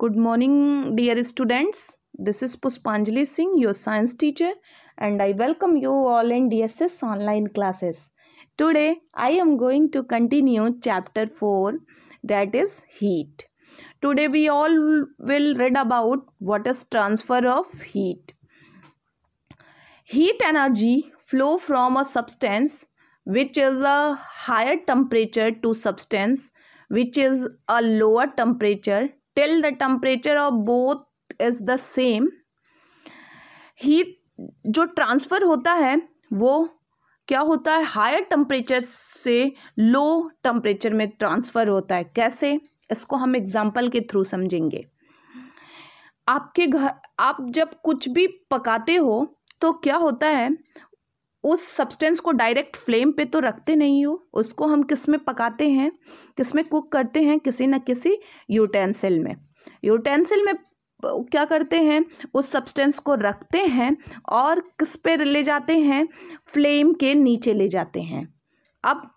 Good morning, dear students. This is Puspanjali Singh, your science teacher, and I welcome you all in DSS online classes. Today, I am going to continue chapter 4 that is heat. Today, we all will read about what is transfer of heat. Heat energy flow from a substance which is a higher temperature to substance which is a lower temperature till the temperature of both is the same heat जो transfer होता है वो क्या होता है higher temperature से low temperature में transfer होता है कैसे इसको हम एग्ज़ाम्पल के थ्रू समझेंगे आपके घर आप जब कुछ भी पकाते हो तो क्या होता है उस सब्सटेंस को डायरेक्ट फ्लेम पे तो रखते नहीं हो उसको हम किस में पकाते हैं किस में कुक करते हैं किसी न किसी यूटेंसिल में यूटेंसिल में क्या करते हैं उस सब्सटेंस को रखते हैं और किस पे ले जाते हैं फ्लेम के नीचे ले जाते हैं अब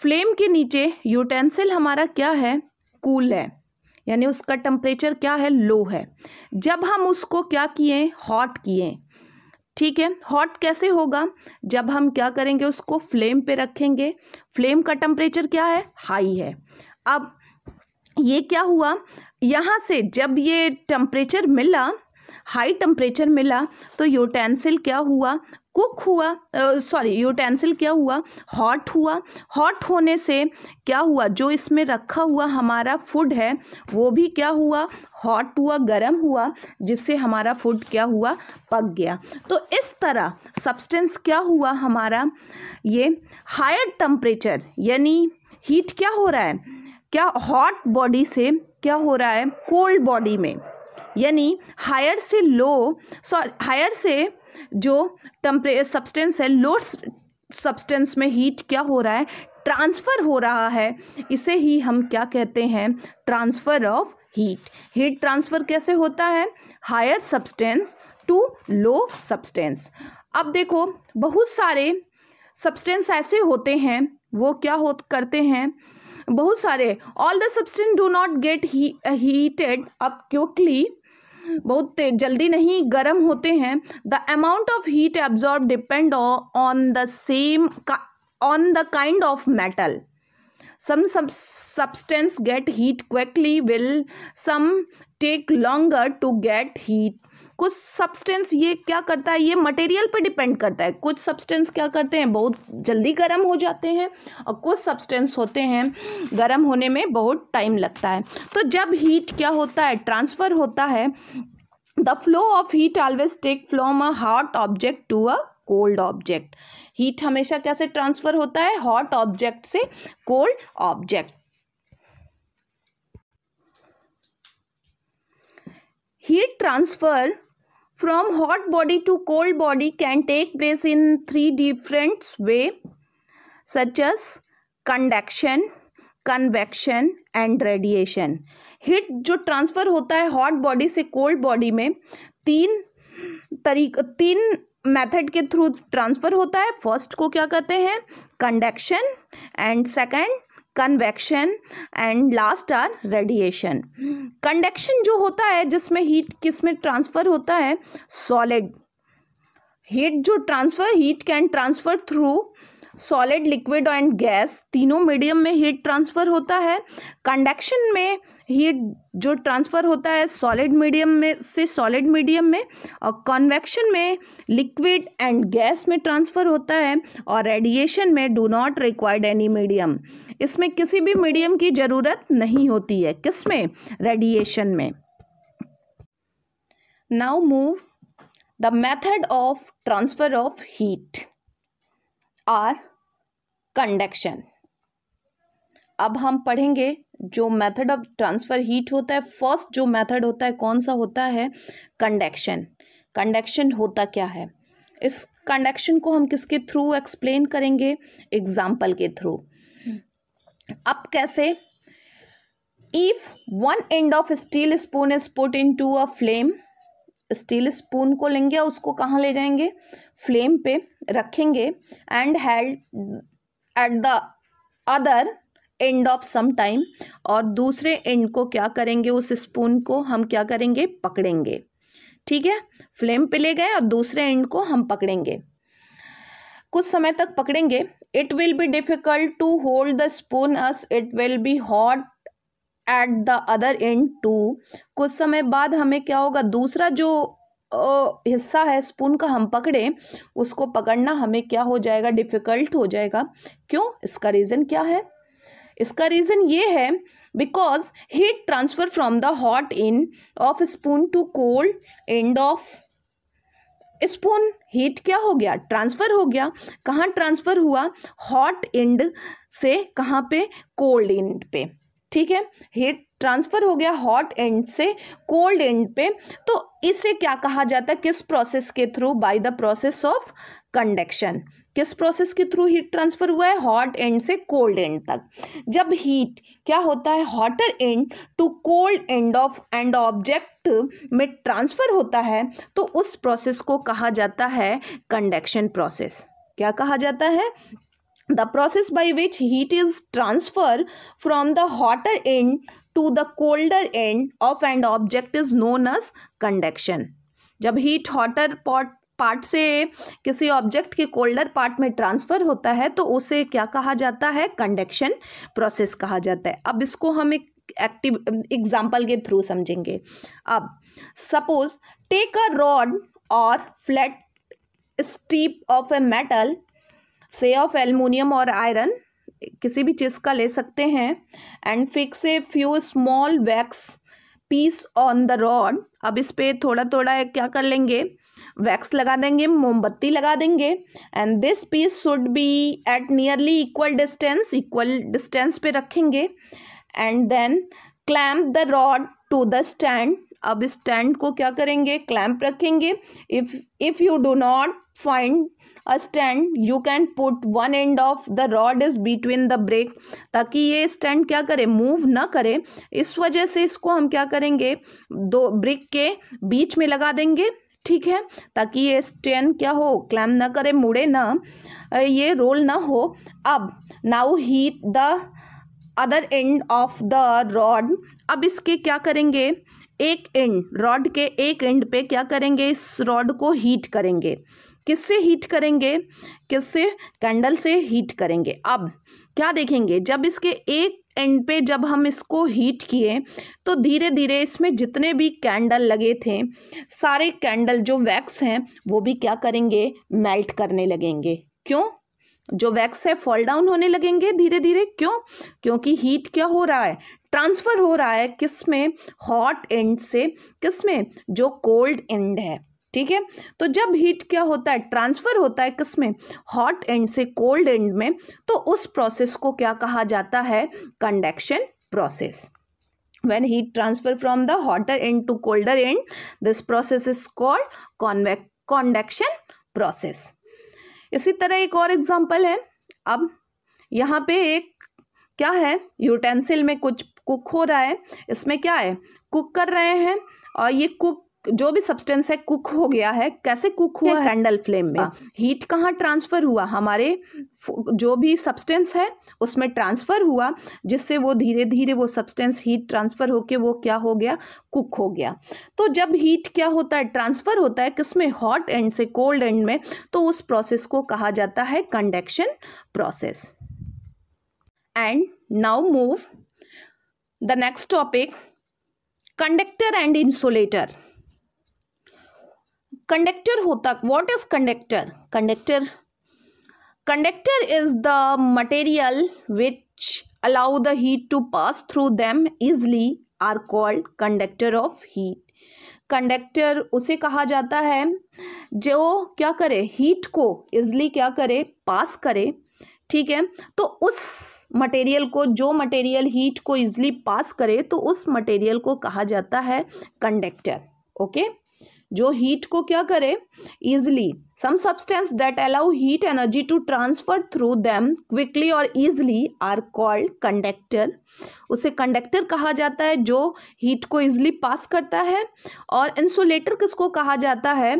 फ्लेम के नीचे यूटेंसिल हमारा क्या है कूल है यानी उसका टम्परेचर क्या है लो है जब हम उसको क्या किए हॉट किए ठीक है हॉट कैसे होगा जब हम क्या करेंगे उसको फ्लेम पे रखेंगे फ्लेम का टेम्परेचर क्या है हाई है अब ये क्या हुआ यहाँ से जब ये टेम्परेचर मिला हाई टेम्परेचर मिला तो यूटेंसिल क्या हुआ कुक हुआ सॉरी यूटेंसिल क्या हुआ हॉट हुआ हॉट होने से क्या हुआ जो इसमें रखा हुआ हमारा फूड है वो भी क्या हुआ हॉट हुआ गर्म हुआ जिससे हमारा फूड क्या हुआ पक गया तो इस तरह सब्सटेंस क्या हुआ हमारा ये हायर टम्परेचर यानी हीट क्या हो रहा है क्या हॉट बॉडी से क्या हो रहा है कोल्ड बॉडी में यानी हायर से लो सॉरी हायर से जो टम्परे सब्सटेंस है लोअ सब्सटेंस में हीट क्या हो रहा है ट्रांसफ़र हो रहा है इसे ही हम क्या कहते हैं transfer of heat heat transfer कैसे होता है higher substance to low substance अब देखो बहुत सारे सब्सटेंस ऐसे होते हैं वो क्या हो करते हैं बहुत सारे all the substance do not get heated up quickly बहुत जल्दी नहीं गर्म होते हैं the amount of heat absorb depend on the same on the kind of metal some substance get heat quickly will some take longer to get heat कुछ substance ये क्या करता है ये मटेरियल पे डिपेंड करता है कुछ सब्सटेंस क्या करते हैं बहुत जल्दी गर्म हो जाते हैं और कुछ सब्सटेंस होते हैं गर्म होने में बहुत टाइम लगता है तो जब हीट क्या होता है ट्रांसफ़र होता है the flow of heat always take from a hot object to a cold object heat हमेशा कैसे ट्रांसफ़र होता है हॉट ऑब्जेक्ट से cold object heat transfer from hot body to cold body can take place in three different way such as convection and radiation heat जो transfer होता है hot body से cold body में तीन तरीक तीन मेथड के थ्रू ट्रांसफ़र होता है फर्स्ट को क्या कहते हैं conduction and second convection and last are radiation conduction जो होता है जिसमें हीट किस में ट्रांसफ़र होता है सॉलिड हीट जो transfer heat can transfer through solid liquid and gas तीनों मीडियम में हीट ट्रांसफ़र होता है कंडक्शन में हीट जो ट्रांसफ़र होता है सॉलिड मीडियम में से सॉलिड मीडियम में और कन्वेक्शन में लिक्विड एंड गैस में ट्रांसफ़र होता है और रेडिएशन में do not required any medium इसमें किसी भी मीडियम की ज़रूरत नहीं होती है किस में रेडिएशन में now move the method of transfer of heat are conduction अब हम पढ़ेंगे जो मेथड ऑफ ट्रांसफ़र हीट होता है फर्स्ट जो मेथड होता है कौन सा होता है कंडक्शन कंडक्शन होता क्या है इस कंडक्शन को हम किसके थ्रू एक्सप्लेन करेंगे एग्जाम्पल के थ्रू अब कैसे if one end of steel spoon is put into a flame steel spoon को लेंगे उसको कहाँ ले जाएंगे फ्लेम पे रखेंगे and held at the other end of some time और दूसरे एंड को क्या करेंगे उस स्पून को हम क्या करेंगे पकड़ेंगे ठीक है फ्लेम पे ले गए और दूसरे एंड को हम पकड़ेंगे कुछ समय तक पकड़ेंगे it will be difficult to hold the spoon as it will be hot at the other end to कुछ समय बाद हमें क्या होगा दूसरा जो हिस्सा है स्पून का हम पकड़ें उसको पकड़ना हमें क्या हो जाएगा डिफ़िकल्ट हो जाएगा क्यों इसका रीज़न क्या है इसका रीज़न ये है because heat transfer from the hot end of spoon to cold end of spoon heat क्या हो गया ट्रांसफ़र हो गया कहाँ ट्रांसफ़र हुआ हॉट एंड से कहाँ पे कोल्ड एंड पे ठीक है हीट ट्रांसफ़र हो गया हॉट एंड से कोल्ड एंड पे तो इसे क्या कहा जाता है किस प्रोसेस के through by the process of conduction किस प्रोसेस के थ्रू हीट ट्रांसफ़र हुआ है हॉट एंड से कोल्ड एंड तक जब हीट क्या होता है hotter end to cold end of end object में ट्रांसफ़र होता है तो उस प्रोसेस को कहा जाता है कंडक्शन प्रोसेस क्या कहा जाता है the process by which heat is transfer from the hotter end to the colder end of end object is known as conduction जब हीट हॉटर पॉट पार्ट से किसी ऑब्जेक्ट के कोल्डर पार्ट में transfer होता है तो उसे क्या कहा जाता है कंडक्शन प्रोसेस कहा जाता है अब इसको हम एक एक्टिव एग्जाम्पल के थ्रू समझेंगे अब सपोज टेक अ रॉड और flat strip of a metal से ऑफ एल्यूमिनियम और आयरन किसी भी चीज़ का ले सकते हैं and fix a few small wax piece on the rod अब इस पर थोड़ा थोड़ा क्या कर लेंगे वैक्स लगा देंगे मोमबत्ती लगा देंगे and this piece should be at nearly equal distance equal distance पे रखेंगे and then clamp the rod to the stand अब स्टैंड को क्या करेंगे क्लैम्प रखेंगे if if you do not find a stand you can put one end of the rod is between the break ताकि ये stand क्या करे move ना करे इस वजह से इसको हम क्या करेंगे दो ब्रिक के बीच में लगा देंगे ठीक है ताकि ये स्टैंड क्या हो क्लैम ना करे मुड़े ना ये रोल ना हो अब now heat the other end of the rod अब इसके क्या करेंगे एक एंड रॉड के एक एंड पे क्या करेंगे इस रॉड को हीट करेंगे किससे हीट करेंगे किससे कैंडल से हीट करेंगे अब क्या देखेंगे जब इसके एक एंड पे जब हम इसको हीट किए तो धीरे धीरे इसमें जितने भी कैंडल लगे थे सारे कैंडल जो वैक्स हैं वो भी क्या करेंगे मेल्ट करने लगेंगे क्यों जो वैक्स है फॉल डाउन होने लगेंगे धीरे धीरे क्यों क्योंकि हीट क्या हो रहा है ट्रांसफ़र हो रहा है किस में हॉट एंड से किस में जो कोल्ड एंड है ठीक है तो जब हीट क्या होता है ट्रांसफ़र होता है किस में हॉट एंड से कोल्ड एंड में तो उस प्रोसेस को क्या कहा जाता है conduction process when heat transfer from the hotter end to colder end this process is called convex conduction process इसी तरह एक और एग्जाम्पल है अब यहाँ पे एक क्या है यूटेंसिल में कुछ कुक हो रहा है इसमें क्या है कुक कर रहे हैं और ये कुक जो भी सब्सटेंस है कुक हो गया है कैसे कुक हुआ है कैंडल फ्लेम में हीट हाँ, कहाँ ट्रांसफ़र हुआ हमारे जो भी सब्सटेंस है उसमें ट्रांसफ़र हुआ जिससे वो धीरे धीरे वो सब्सटेंस हीट ट्रांसफ़र होके वो क्या हो गया कुक हो गया तो जब हीट क्या होता है ट्रांसफ़र होता है किसमें हॉट एंड से कोल्ड एंड में तो उस प्रोसेस को कहा जाता है conduction process and now move the next topic conductor and insulator conductor होता what is conductor conductor conductor is the material which allow the heat to pass through them easily are called conductor of heat conductor उसे कहा जाता है जो क्या करे heat को easily क्या करे पास करे ठीक है तो उस मटेरियल को जो मटेरियल हीट को इजली पास करे तो उस मटेरियल को कहा जाता है कंडक्टर ओके जो हीट को क्या करे easily some substance that allow heat energy to transfer through them quickly और इजली आर कॉल्ड कंडक्टर उसे कंडक्टर कहा जाता है जो हीट को इजिली पास करता है और इंसुलेटर किसको कहा जाता है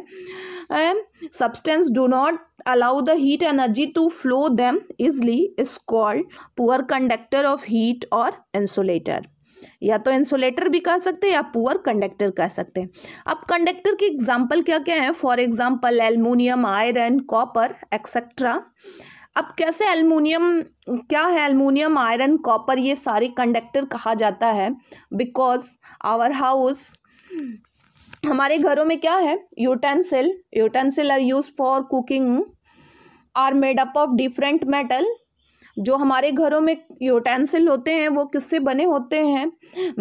substance do not allow the heat energy to flow them easily is called poor conductor of heat or insulator या तो इंसुलेटर भी कह सकते हैं या पुअर कंडक्टर कह सकते हैं अब कंडक्टर के एग्जांपल क्या क्या हैं for example aluminium iron copper etcetera अब कैसे एलमोनियम क्या है एलमोनियम आयरन कॉपर ये सारे कंडक्टर कहा जाता है बिकॉज आवर हाउस हमारे घरों में क्या है utensil utensil are use for cooking are made up of different metal जो हमारे घरों में यूटेंसिल होते हैं वो किससे बने होते हैं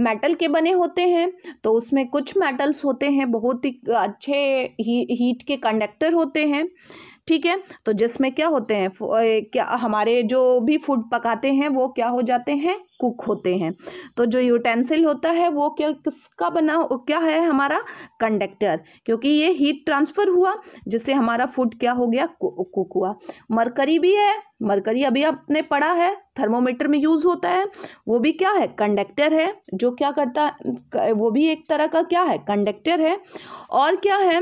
मेटल के बने होते हैं तो उसमें कुछ मेटल्स होते हैं बहुत ही अच्छे ही हीट के कंडक्टर होते हैं ठीक है तो जिसमें क्या होते हैं क्या हमारे जो भी फूड पकाते हैं वो क्या हो जाते हैं कुक होते हैं तो जो यूटेंसिल होता है वो क्या किसका बना क्या है हमारा कंडक्टर क्योंकि ये हीट ट्रांसफ़र हुआ जिससे हमारा फूड क्या हो गया कुक हुआ मरकरी भी है मरकरी अभी आपने पढ़ा है थर्मोमीटर में यूज़ होता है वो भी क्या है कंडक्टर है जो क्या करता वो भी एक तरह का क्या है कंडक्टर है और क्या है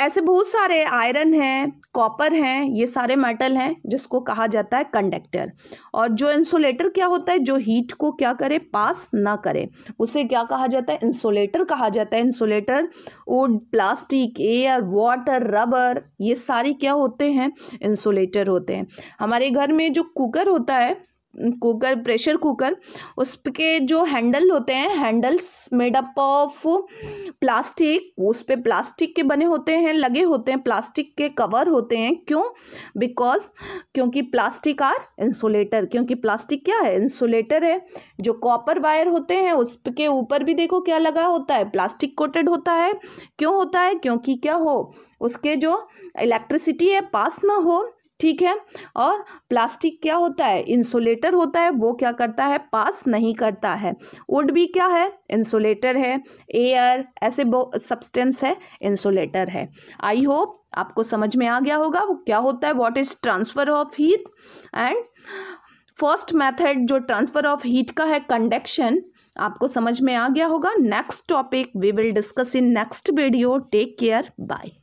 ऐसे बहुत सारे आयरन हैं कॉपर हैं ये सारे मेटल हैं जिसको कहा जाता है कंडक्टर और जो इंसुलेटर क्या होता है जो हीट को क्या करे पास ना करे उसे क्या कहा जाता है इंसुलेटर कहा जाता है insulator wood plastic air water rubber ये सारी क्या होते हैं इंसुलेटर होते हैं हमारे घर में जो कुकर होता है कुकर प्रेशर कुकर उसके जो हैंडल होते हैं handles made up of plastic उस पर प्लास्टिक के बने होते हैं लगे होते हैं प्लास्टिक के कवर होते हैं क्यों बिकॉज क्योंकि प्लास्टिक आर इंसुलेटर क्योंकि प्लास्टिक क्या है इंसुलेटर है जो कॉपर वायर होते हैं उसके ऊपर भी देखो क्या लगा होता है प्लास्टिक कोटेड होता है क्यों होता है क्योंकि क्या हो उसके जो इलेक्ट्रिसिटी है पास ना हो ठीक है और प्लास्टिक क्या होता है इंसुलेटर होता है वो क्या करता है पास नहीं करता है वुड भी क्या है इंसुलेटर है एयर ऐसे सब्सटेंस है इंसुलेटर है आई होप आपको समझ में आ गया होगा वो क्या होता है what is transfer of heat and first method जो ट्रांसफर ऑफ हीट का है कंडक्शन आपको समझ में आ गया होगा next topic we will discuss in next video take care bye